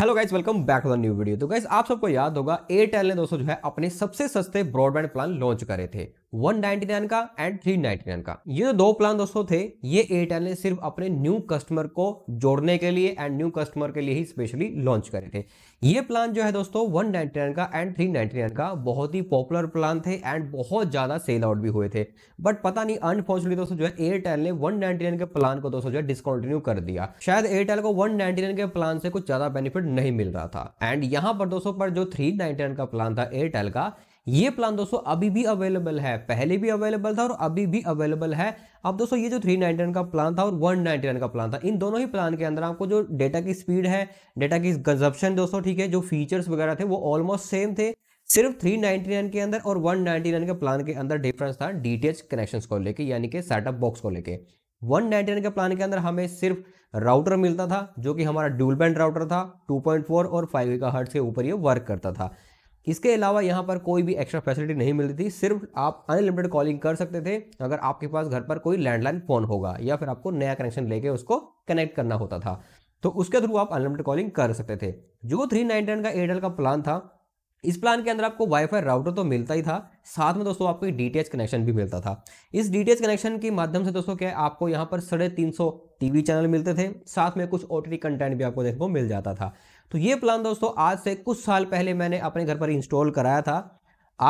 hello guys welcome back to the new video तो guys आप सबको याद होगा एयरटेल ने दोस्तों जो है अपने सबसे सस्ते ब्रॉडबैंड प्लान लॉन्च करे थे वन का एंड थ्री का ये जो दो प्लान दोस्तों थे ये एयरटेल ने सिर्फ अपने न्यू कस्टमर को जोड़ने के लिए एंड न्यू कस्टमर के लिए ही स्पेशली लॉन्च करे थे ये प्लान जो है दोस्तों वन का एंड थ्री का बहुत ही पॉपुलर प्लान थे एंड बहुत ज़्यादा सेल आउट भी हुए थे बट पता नहीं अनफॉर्चुनेटली दोस्तों जो है एयरटेल ने वन के प्लान को दोस्तों जो है डिसकंटिन्यू कर दिया शायद एयरटेल को वन के प्लान से कुछ ज़्यादा बेनिफिट नहीं मिल रहा था एंड यहाँ पर दोस्तों पर जो थ्री का प्लान था एयरटेल का ये प्लान दोस्तों अभी भी अवेलेबल है पहले भी अवेलेबल था और अभी भी अवेलेबल है अब दोस्तों ये जो 399 का प्लान था और 199 का प्लान था इन दोनों ही प्लान के अंदर आपको जो डेटा की स्पीड है डेटा की कंजप्शन दोस्तों ठीक है जो फीचर्स वगैरह थे वो ऑलमोस्ट सेम थे सिर्फ 399 के अंदर और 199 के प्लान के अंदर डिफरेंस था डीटीएच कनेक्शंस को लेके यानी कि सेटअप बॉक्स को लेके 199 के प्लान के अंदर हमें सिर्फ राउटर मिलता था जो कि हमारा ड्यूल बैंड राउटर था 2.4 और 5 का के ऊपर ये वर्क करता था इसके अलावा यहाँ पर कोई भी एक्स्ट्रा फैसिलिटी नहीं मिलती थी सिर्फ आप अनलिमिटेड कॉलिंग कर सकते थे अगर आपके पास घर पर कोई लैंडलाइन फ़ोन होगा या फिर आपको नया कनेक्शन लेके उसको कनेक्ट करना होता था तो उसके थ्रू आप अनलिमिटेड कॉलिंग कर सकते थे जो थ्री का एयरटेल का प्लान था इस प्लान के अंदर आपको वाईफाई राउटर तो मिलता ही था साथ में दोस्तों आपको डी कनेक्शन भी मिलता था इस डी कनेक्शन के माध्यम से दोस्तों क्या आपको यहाँ पर साढ़े तीन सौ टीवी चैनल मिलते थे साथ में कुछ ओ कंटेंट भी आपको देखने को मिल जाता था तो ये प्लान दोस्तों आज से कुछ साल पहले मैंने अपने घर पर इंस्टॉल कराया था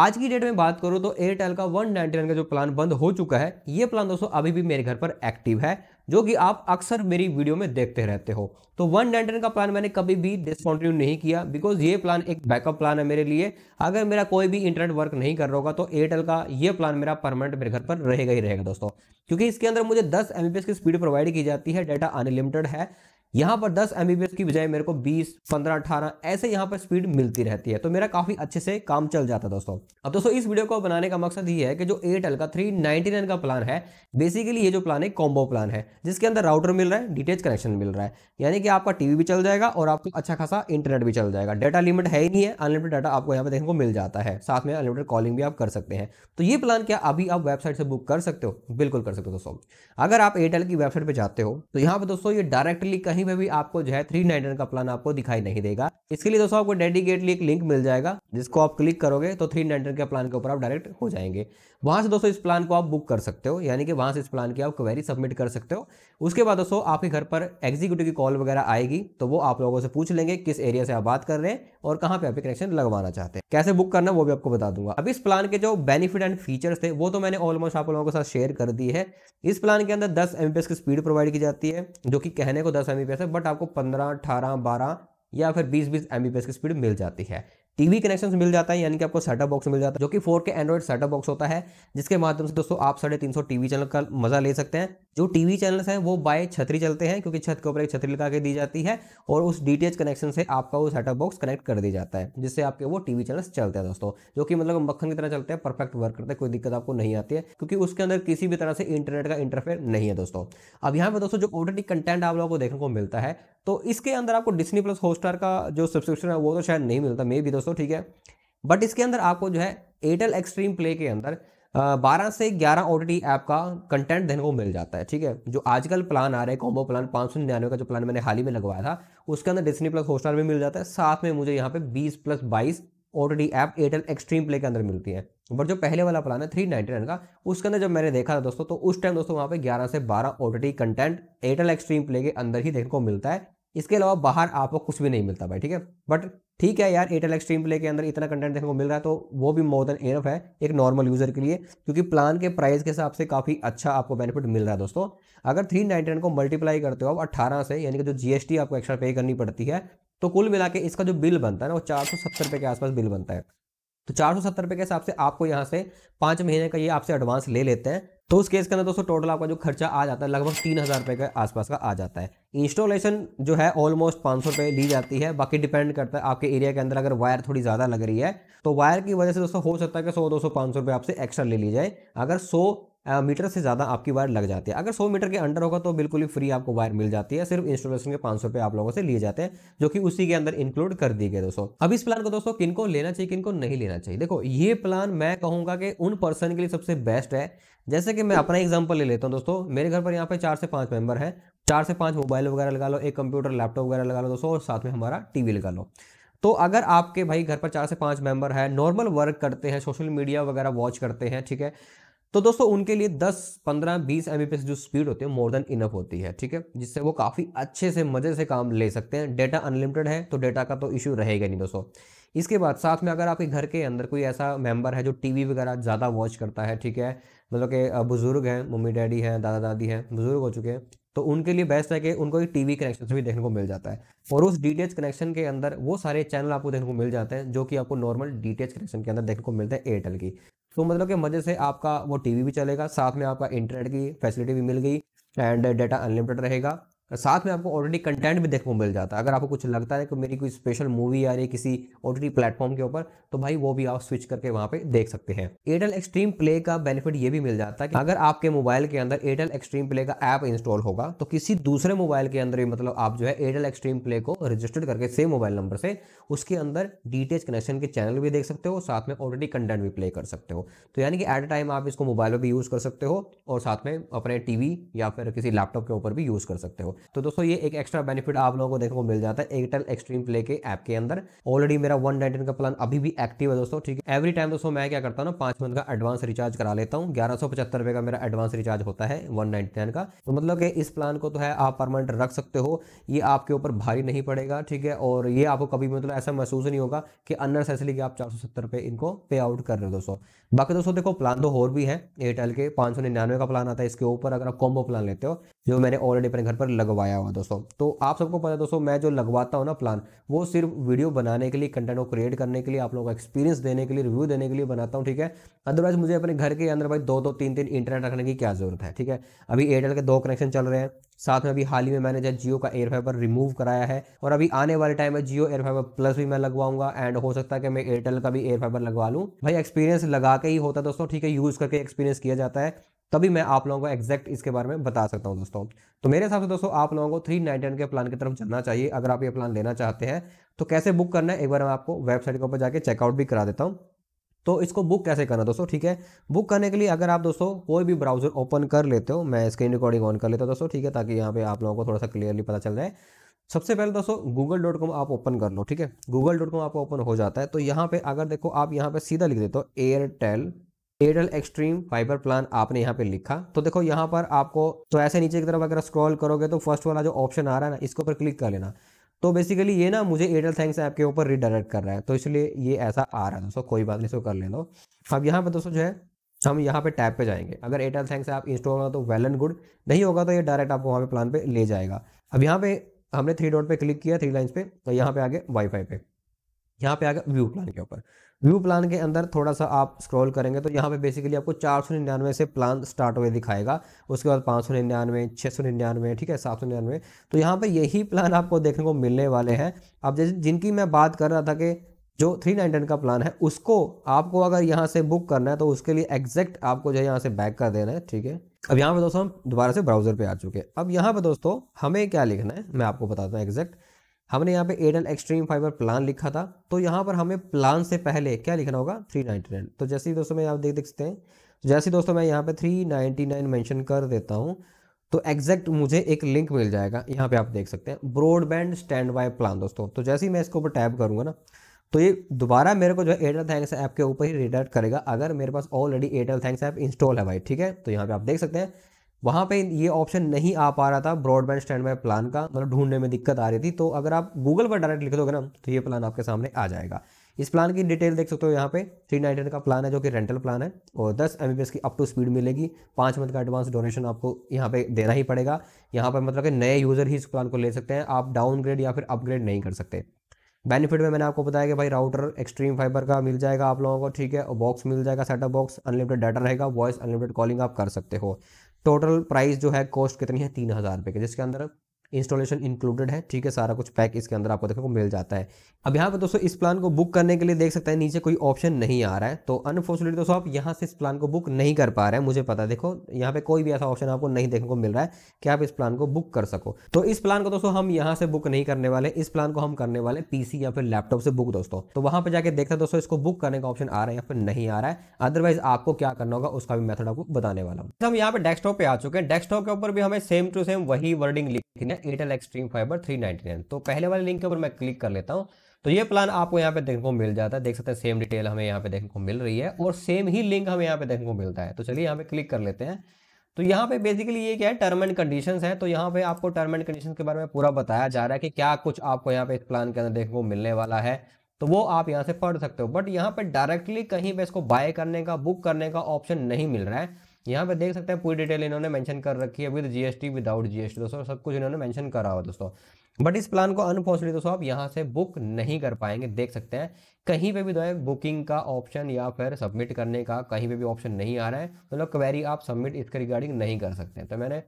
आज की डेट में बात करूँ तो एयरटेल का वन का जो प्लान बंद हो चुका है ये प्लान दोस्तों अभी भी मेरे घर पर एक्टिव है जो कि आप अक्सर मेरी वीडियो में देखते रहते हो तो वन नाइनटीन का प्लान मैंने कभी भी डिसकॉन्टिन्यू नहीं किया बिकॉज ये प्लान एक बैकअप प्लान है मेरे लिए अगर मेरा कोई भी इंटरनेट वर्क नहीं कर रहा होगा तो एयरटेल का ये प्लान मेरा परमानेंट मेरे घर पर रहेगा ही रहेगा दोस्तों क्योंकि इसके अंदर मुझे दस एम की स्पीड प्रोवाइड की जाती है डाटा अनलिमिटेड है यहाँ पर 10 एम की बजाय मेरे को 20, 15, 18 ऐसे यहाँ पर स्पीड मिलती रहती है तो मेरा काफ़ी अच्छे से काम चल जाता है दोस्तों अब दोस्तों इस वीडियो को बनाने का मकसद ये है कि जो एयरटेल का 399 का प्लान है बेसिकली ये जो प्लान है कॉम्बो प्लान है जिसके अंदर राउटर मिल रहा है डिटेच कनेक्शन मिल रहा है यानी कि आपका टीवी भी चल जाएगा और आपको अच्छा खासा इंटरनेट भी चल जाएगा डाटा लिमिट है ही नहीं है अनलिमिटेड डाटा आपको यहाँ पर देखने को मिल जाता है साथ में अनलिमिटेड कॉलिंग भी आप कर सकते हैं तो ये प्लान क्या अभी आप वेबसाइट से बुक कर सकते हो बिल्कुल कर सकते हो दोस्तों अगर आप एयरटेल की वेबसाइट पर जाते हो तो यहाँ पर दोस्तों ये डायरेक्टली कहीं कहीं पर भी आपको जो है थ्री का प्लान आपको दिखाई नहीं देगा इसके लिए दोस्तों आपको डेडिकेटली एक लिंक मिल जाएगा जिसको आप क्लिक करोगे तो थ्री के प्लान के ऊपर आप डायरेक्ट हो जाएंगे वहां से दोस्तों इस प्लान को आप बुक कर सकते हो यानी कि वहां से इस प्लान की आप क्वेरी सबमिट कर सकते हो उसके बाद दोस्तों आपके घर पर एग्जीक्यूटिव की कॉल वगैरह आएगी तो वो आप लोगों से पूछ लेंगे किस एरिया से आप बात कर रहे हैं और कहाँ पे आप कनेक्शन लगवाना चाहते हैं कैसे बुक करना वो भी आपको बता दूंगा अब इस प्लान के जो बेनिफिट एंड फीचर्स थे वो तो मैंने ऑलमोस्ट आप लोगों के साथ शेयर कर दी है इस प्लान के अंदर दस एम की स्पीड प्रोवाइड की जाती है जो कि कहने को दस एम एम है बट आपको पंद्रह अठारह बारह या फिर बीस बीस एम की स्पीड मिल जाती है टीवी कनेक्शन मिल जाता है यानी कि आपको सेटअप बॉक्स मिल जाता है जो कि फोर के एंड्रॉइड सेटअप बॉक्स होता है जिसके माध्यम से दोस्तों आप साढ़े तीन सौ टीवी चैनल का मजा ले सकते हैं जो टीवी चैनल्स हैं वो बाय छतरी चलते हैं क्योंकि छत के ऊपर एक छतरी लगा के दी जाती है और उस डी कनेक्शन से आपका वो सेटअप बॉक्स कनेक्ट कर दिया जाता है जिससे आपके वो टीवी चैनल्स चलते हैं दोस्तों जो कि मतलब मक्खन की तरह चलते हैं परफेक्ट वर्क करते हैं कोई दिक्कत आपको नहीं आती है क्योंकि उसके अंदर किसी भी तरह से इंटरनेट का इंटरफेयर नहीं है दोस्तों अब यहाँ पर दोस्तों जो ओटीटी कंटेंट आप लोगों को देखने को मिलता है तो इसके अंदर आपको डिस्नी प्लस हॉटस्टार का जो सब्सक्रिप्शन है वो तो शायद नहीं मिलता मे भी दोस्तों ठीक है बट इसके अंदर आपको जो है एयरटेल एक्सट्रीम प्ले के अंदर बारह से ग्यारह ओ टी ऐप का कंटेंट देने को मिल जाता है ठीक है जो आजकल प्लान आ रहे हैं कॉम्बो प्लान पाँच सौ निन्यानवे का जो प्लान मैंने हाल ही में लगवाया था उसके अंदर डिस्नी प्लस हॉटस्टार भी मिल जाता है साथ में मुझे यहाँ पे बीस प्लस बाईस O T app Airtel Xstream play के अंदर मिलती है बट जो पहले वाला प्लान है थ्री नाइनटी नाइन का उसके अंदर जब मैंने देखा था दोस्तों तो उस टाइम दोस्तों वहाँ पे ग्यारह से बारह O T content Airtel Xstream play के अंदर ही देखने को मिलता है इसके अलावा बाहर आपको कुछ भी नहीं मिलता भाई ठीक है बट ठीक है यार एयरटेल एक्सट्रीम प्ले के अंदर इतना कंटेंट देखने को मिल रहा है तो वो भी मोर देन एनफ है एक नॉर्मल यूज़र के लिए क्योंकि प्लान के प्राइस के हिसाब से काफ़ी अच्छा आपको बेनिफिट मिल रहा है दोस्तों अगर थ्री नाइन को मल्टीप्लाई करते हो आप अट्ठारह से यानी कि जो जीएसटी आपको एक्स्ट्रा पे करनी पड़ती है तो कुल मिला के इसका जो बिल बनता है ना वो चार सौ सत्तर रुपये के आसपास बिल बनता है तो चार सौ सत्तर रुपये के हिसाब से आपको यहाँ से पाँच महीने का ये आपसे एडवांस ले लेते हैं तो उस केस के अंदर दोस्तों टोटल आपका जो खर्चा आ जाता है लगभग तीन हज़ार रुपये के आसपास का आ जाता है इंस्टॉलेशन जो है ऑलमोस्ट पाँच सौ रुपये ली जाती है बाकी डिपेंड करता है आपके एरिया के अंदर अगर वायर थोड़ी ज़्यादा लग रही है तो वायर की वजह से दोस्तों हो सकता है कि सौ दो सौ पाँच सौ रुपये आपसे एक्स्ट्रा ले ली जाए अगर सौ मीटर से ज़्यादा आपकी वायर लग जाती है अगर सौ मीटर के अंडर होगा तो बिल्कुल ही फ्री आपको वायर मिल जाती है सिर्फ इंस्टॉलेशन के पाँच सौ आप लोगों से लिए जाते हैं जो कि उसी के अंदर इंक्लूड कर दी गई दोस्तों अब इस प्लान को दोस्तों किनको लेना चाहिए किनको नहीं लेना चाहिए देखो ये प्लान मैं कहूँगा कि उन पर्सन के लिए सबसे बेस्ट है जैसे कि मैं अपना एग्जाम्पल ले लेता हूँ दोस्तों मेरे घर पर यहाँ पे चार से पाँच मेंबर हैं चार से पाँच मोबाइल वगैरह लगा लो एक कंप्यूटर लैपटॉप वगैरह लगा लो दोस्तों और साथ में हमारा टीवी लगा लो तो अगर आपके भाई घर पर चार से पाँच मेंबर है नॉर्मल वर्क करते हैं सोशल मीडिया वगैरह वॉच करते हैं ठीक है तो दोस्तों उनके लिए 10, 15, 20 एम जो स्पीड होती है मोर देन इनफ होती है ठीक है जिससे वो काफ़ी अच्छे से मज़े से काम ले सकते हैं डेटा अनलिमिटेड है तो डेटा का तो इश्यू रहेगा नहीं दोस्तों इसके बाद साथ में अगर आपके घर के अंदर कोई ऐसा मेंबर है जो टीवी वगैरह ज़्यादा वॉच करता है ठीक है मतलब कि बुज़ुर्ग हैं मम्मी डैडी हैं दादा दादी हैं बुज़ुर्ग हो चुके हैं तो उनके लिए बेस्ट है कि उनको एक टीवी कनेक्शन भी देखने को मिल जाता है और उस डी कनेक्शन के अंदर वो सारे चैनल आपको देखने को मिल जाते हैं जो कि आपको नॉर्मल डी कनेक्शन के अंदर देखने को मिलते हैं एयरटेल की तो मतलब कि मज़े से आपका वो टीवी भी चलेगा साथ में आपका इंटरनेट की फैसिलिटी भी मिल गई एंड डेटा अनलिमिटेड रहेगा साथ में आपको ऑलरेडी कंटेंट भी देखने को मिल जाता है अगर आपको कुछ लगता है कि मेरी कोई स्पेशल मूवी आ रही है किसी ओ प्लेटफॉर्म के ऊपर तो भाई वो भी आप स्विच करके वहाँ पे देख सकते हैं एयरटेल एक्सट्रीम प्ले का बेनिफिट ये भी मिल जाता है कि अगर आपके मोबाइल के अंदर एयरटेल एक्सट्रीम प्ले का ऐप इंस्टॉल होगा तो किसी दूसरे मोबाइल के अंदर भी मतलब आप जो है एयरटेल एक्सट्रीम प्ले को रजिस्टर्ड करके सेम मोबाइल नंबर से उसके अंदर डीटेच कनेक्शन के चैनल भी देख सकते हो साथ में ऑलरेडी कंटेंट भी प्ले कर सकते हो तो यानी कि एट अ टाइम आप इसको मोबाइल पर भी यूज़ कर सकते हो और साथ में अपने टीवी या फिर किसी लैपटॉप के ऊपर भी यूज़ कर सकते हो तो दोस्तों ये एक एक्स्ट्रा बेनिफिट आप लोगों को देखने को मिल जाता है एयरटेल एक्सट्रीम प्ले के ऐप के अंदर ऑलरेडी मेरा वन का प्लान अभी भी एक्टिव है दोस्तों ठीक है एवरी टाइम दोस्तों मैं क्या करता हूँ पांच मंथ का एडवांस रिचार्ज करा लेता हूँ ग्यारह का मेरा एडवांस रिचार्ज होता है वन का तो मतलब कि इस प्लान को तो है आप परमानेंट रख सकते हो ये आपके ऊपर भारी नहीं पड़ेगा ठीक है और ये आपको कभी मतलब ऐसा महसूस नहीं होगा कि अननेसेसरी कि आप चार सौ इनको पे आउट कर रहे हो दोस्तों बाकी दोस्तों देखो प्लान तो और भी है एयरटेल के पाँच का प्लान आता है इसके ऊपर अगर आप कॉम्बो प्लान लेते हो जो मैंने ऑलरेडी अपने घर पर लग लगवाया हुआ दोस्तों तो आप सबको पता है दोस्तों मैं जो लगवाता हूँ ना प्लान वो सिर्फ वीडियो बनाने के लिए कंटेंट को क्रिएट करने के लिए आप लोगों को एक्सपीरियंस देने के लिए रिव्यू देने के लिए बनाता हूँ ठीक है अदरवाइज मुझे अपने घर के अंदर भाई दो दो तीन तीन इंटरनेट रखने की क्या जरूरत है ठीक है अभी एयरटेल के दो कनेक्शन चल रहे हैं साथ में अभी हाल ही में मैंने जब जियो का एयर फाइबर रिमूव कराया है और अभी आने वाले टाइम में जियो एयर फाइबर प्लस भी मैं लगवाऊंगा एंड हो सकता है कि मैं एयरटेल का भी एयर फाइबर लगवा लूँ भाई एक्सपीरियंस लगा के ही होता है दोस्तों ठीक है यूज़ करके एक्सपीरियंस किया जाता है तभी मैं आप लोगों को एग्जैक्ट इसके बारे में बता सकता हूँ दोस्तों तो मेरे हिसाब से दोस्तों आप लोगों को थ्री के प्लान की तरफ चलना चाहिए अगर आप ये प्लान लेना चाहते हैं तो कैसे बुक करना है एक बार मैं आपको वेबसाइट के ऊपर जाके चेकआउट भी करा देता हूँ तो इसको बुक कैसे करना दोस्तों ठीक है बुक करने के लिए अगर आप दोस्तों कोई भी ब्राउजर ओपन कर लेते हो मैं स्क्रीन रिकॉर्डिंग ऑन कर लेता हूँ दोस्तों ठीक है ताकि यहाँ पे आप लोगों को थोड़ा सा क्लियरली पता चल जाए सबसे पहले दोस्तों गूगल डॉट कॉम आप ओपन कर लो ठीक है गूगल डॉट कॉम आपको ओपन हो जाता है तो यहाँ पे अगर देखो आप यहाँ पे सीधा लिख देते हो Airtel Airtel Xstream fibre plan आपने यहाँ पे लिखा तो देखो यहाँ पर आपको तो ऐसे नीचे की तरफ अगर स्क्रॉल करोगे तो फर्स्ट वाला जो ऑप्शन आ रहा है ना इसके ऊपर क्लिक कर लेना तो बेसिकली ये ना मुझे एयरटेल थैंक्स ऐप के ऊपर रिडायरेक्ट कर रहा है तो इसलिए ये ऐसा आ रहा है दोस्तों कोई बात नहीं इसको कर ले लो अब यहाँ पर दोस्तों जो है हम यहाँ पे टैब पे जाएंगे अगर एयरटेल थैंक्स ऐप इंस्टॉल होगा तो वेल एंड गुड नहीं होगा तो ये डायरेक्ट आपको वहाँ पे प्लान पे ले जाएगा अब यहाँ पे हमने थ्री डॉट पे क्लिक किया थ्री लाइन्स पे तो यहाँ पे आगे वाईफाई पे यहाँ पे आ गया व्यू प्लान के ऊपर व्यू प्लान के अंदर थोड़ा सा आप स्क्रॉल करेंगे तो यहाँ पे बेसिकली आपको चार सौ निन्यानवे से प्लान स्टार्ट हुए दिखाएगा उसके बाद पाँच सौ निन्यानवे छः सौ निन्यानवे ठीक है सात सौ निन्यानवे तो यहाँ पे यही प्लान आपको देखने को मिलने वाले हैं अब जैसे जिनकी मैं बात कर रहा था कि जो थ्री नाइन का प्लान है उसको आपको अगर यहाँ से बुक करना है तो उसके लिए एग्जैक्ट आपको जो है यहाँ से बैक कर देना है ठीक है अब यहाँ पर दोस्तों हम दोबारा से ब्राउजर पर आ चुके हैं अब यहाँ पर दोस्तों हमें क्या लिखना है मैं आपको बताता हूँ एग्जैक्ट हमने यहाँ पे एडल एक्सट्रीम फाइबर प्लान लिखा था तो यहाँ पर हमें प्लान से पहले क्या लिखना होगा थ्री नाइन्टी नाइन तो जैसे ही दोस्तों मैं यहाँ देख सकते हैं जैसे दोस्तों मैं यहाँ पे थ्री नाइन्टी नाइन मैंशन कर देता हूँ तो एग्जैक्ट मुझे एक लिंक मिल जाएगा यहाँ पे आप देख सकते हैं ब्रॉडबैंड स्टैंड बाय प्लान दोस्तों तो जैसे ही मैं इसके ऊपर टैप करूँगा ना तो ये दोबारा मेरे को जो है एयरटेल थैंक्स ऐप के ऊपर ही रिडायरेक्ट करेगा अगर मेरे पास already Airtel thanks app install है भाई ठीक है तो यहाँ पे आप देख सकते हैं वहाँ पे ये ऑप्शन नहीं आ पा रहा था ब्रॉडबैंड स्टैंड बाय प्लान का मतलब ढूंढने में दिक्कत आ रही थी तो अगर आप गूगल पर डायरेक्ट लिख दोगे ना तो ये प्लान आपके सामने आ जाएगा इस प्लान की डिटेल देख सकते हो यहाँ पे थ्री नाइन का प्लान है जो कि रेंटल प्लान है और दस एम की अप टू स्पीड मिलेगी पाँच मंथ का एडवांस डोनेशन आपको यहाँ पे देना ही पड़ेगा यहाँ पर मतलब कि नए यूज़र ही इस प्लान को ले सकते हैं आप डाउनग्रेड या फिर अपग्रेड नहीं कर सकते बेनिफिट में मैंने आपको बताया कि भाई राउटर एक्सट्रीम फाइबर का मिल जाएगा आप लोगों को ठीक है बॉक्स मिल जाएगा सेटअप बॉक्स अनलिमिटेड डाटा रहेगा वॉइस अनलिमिटेड कॉलिंग आप कर सकते हो टोटल प्राइस जो है कॉस्ट कितनी है तीन हज़ार रुपये की जिसके अंदर इंस्टॉलेशन इंक्लूडेड है ठीक है सारा कुछ पैक इसके अंदर आपको देखने को मिल जाता है अब यहाँ पे दोस्तों इस प्लान को बुक करने के लिए देख सकते हैं नीचे कोई ऑप्शन नहीं आ रहा है तो अनफॉर्चुनेटली दोस्तों आप यहाँ से इस प्लान को बुक नहीं कर पा रहे हैं मुझे पता है देखो यहाँ पे कोई भी ऐसा ऑप्शन आपको नहीं देखने को मिल रहा है कि आप इस प्लान को बुक कर सको तो इस प्लान को दोस्तों हम यहाँ से बुक नहीं करने वाले इस प्लान को हम करने वाले पीसी या फिर लैपटॉप से बुक दोस्तों तो वहाँ पर जाकर देखते हैं दोस्तों इसको बुक करने का ऑप्शन आ रहा है या फिर नहीं आ रहा है अदरवाइज आपको क्या करना होगा उसका भी मेथड आपको बताने वाला हूँ हम यहाँ पे डेस्कटॉप पे आ चुके हैं डेस्कटॉप के ऊपर भी हमें सेम टू सेम वही वर्डिंग लिखी है है एयरटेल एक्सट्रीम फाइबर थ्री तो पहले वाले लिंक के ऊपर मैं क्लिक कर लेता हूँ तो ये प्लान आपको यहाँ पे देखने को मिल जाता है देख सकते हैं सेम डिटेल हमें यहाँ पे देखने को मिल रही है और सेम ही लिंक हमें यहाँ पे देखने को मिलता है तो चलिए यहाँ पे क्लिक कर लेते हैं तो यहाँ पे बेसिकली ये क्या है टर्म एंड कंडीशन है तो यहाँ पे आपको टर्म एंड कंडीशन के बारे में पूरा बताया जा रहा है कि क्या कुछ आपको यहाँ पे इस प्लान के अंदर देखने को मिलने वाला है तो वो आप यहाँ से पढ़ सकते हो बट यहाँ पे डायरेक्टली कहीं पे इसको बाय करने का बुक करने का ऑप्शन नहीं मिल रहा है यहाँ पे देख सकते हैं पूरी डिटेल इन्होंने मेंशन कर रखी है विद जीएसटी विदाउट जीएसटी दोस्तों सब कुछ इन्होंने मेंशन करा हुआ दोस्तों बट इस प्लान को अनफॉर्चुनेटली दोस्तों आप यहाँ से बुक नहीं कर पाएंगे देख सकते हैं कहीं पे भी दो है बुकिंग का ऑप्शन या फिर सबमिट करने का कहीं पे भी ऑप्शन नहीं आ रहा है तो मतलब तो क्वेरी आप सबमिट इसके रिगार्डिंग नहीं कर सकते हैं तो मैंने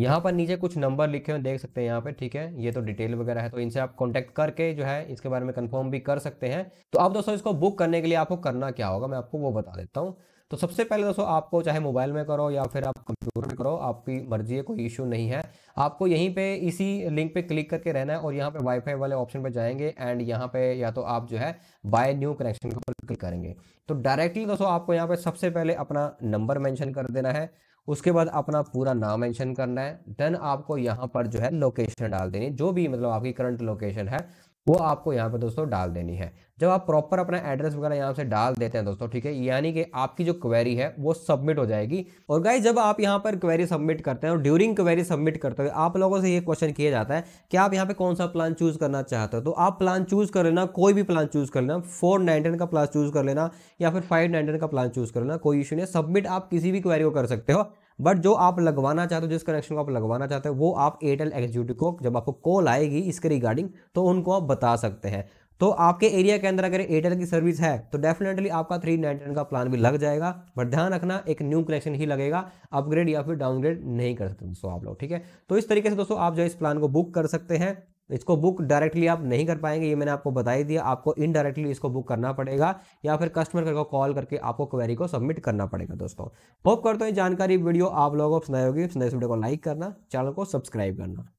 यहाँ पर नीचे कुछ नंबर लिखे हुए देख सकते हैं यहाँ पे ठीक है ये तो डिटेल वगैरह है तो इनसे आप कांटेक्ट करके जो है इसके बारे में कंफर्म भी कर सकते हैं तो आप दोस्तों इसको बुक करने के लिए आपको करना क्या होगा मैं आपको वो बता देता हूँ तो सबसे पहले दोस्तों आपको चाहे मोबाइल में करो या फिर आप कंप्यूटर में करो आपकी मर्जी है कोई इशू नहीं है आपको यहीं पे इसी लिंक पे क्लिक करके रहना है और यहाँ पे वाईफाई वाले ऑप्शन पे जाएंगे एंड यहाँ पे या तो आप जो है बाय न्यू कनेक्शन के ऊपर क्लिक करेंगे तो डायरेक्टली दोस्तों आपको यहाँ पे सबसे पहले अपना नंबर मैंशन कर देना है उसके बाद अपना पूरा नाम मेंशन करना है देन आपको यहाँ पर जो है लोकेशन डाल देनी जो भी मतलब आपकी करंट लोकेशन है वो आपको यहाँ पर दोस्तों डाल देनी है जब आप प्रॉपर अपना एड्रेस वगैरह यहाँ से डाल देते हैं दोस्तों ठीक है यानी कि आपकी जो क्वेरी है वो सबमिट हो जाएगी और गाइज जब आप यहाँ पर क्वेरी सबमिट करते हैं और ड्यूरिंग क्वेरी सबमिट करते हुए आप लोगों से ये क्वेश्चन किया जाता है कि आप यहाँ पे कौन सा प्लान चूज करना चाहते हो तो आप प्लान चूज कर लेना कोई भी प्लान चूज कर लेना फोर का प्लान चूज कर लेना या फिर फाइव का प्लान चूज कर लेना कोई इशू नहीं सबमिट आप किसी भी क्वेरी को कर सकते हो बट जो आप लगवाना चाहते हो जिस कनेक्शन को आप लगवाना चाहते हो वो आप एयरटेल एग्जीक्यूटिव को जब आपको कॉल आएगी इसके रिगार्डिंग तो उनको आप बता सकते हैं तो आपके एरिया के अंदर अगर एयरटेल की सर्विस है तो डेफिनेटली आपका थ्री नाइनटी का प्लान भी लग जाएगा बट ध्यान रखना एक न्यू कनेक्शन ही लगेगा अपग्रेड या फिर डाउनग्रेड नहीं कर सकते दोस्तों आप लोग ठीक है तो इस तरीके से दोस्तों आप जो इस प्लान को बुक कर सकते हैं इसको बुक डायरेक्टली आप नहीं कर पाएंगे ये मैंने आपको बता ही दिया आपको इनडायरेक्टली इसको बुक करना पड़ेगा या फिर कस्टमर केयर को कॉल करके आपको क्वेरी को सबमिट करना पड़ेगा दोस्तों होप करते हैं जानकारी वीडियो आप लोगों को सुनाई होगी सुनाई वीडियो तो को लाइक करना चैनल को सब्सक्राइब करना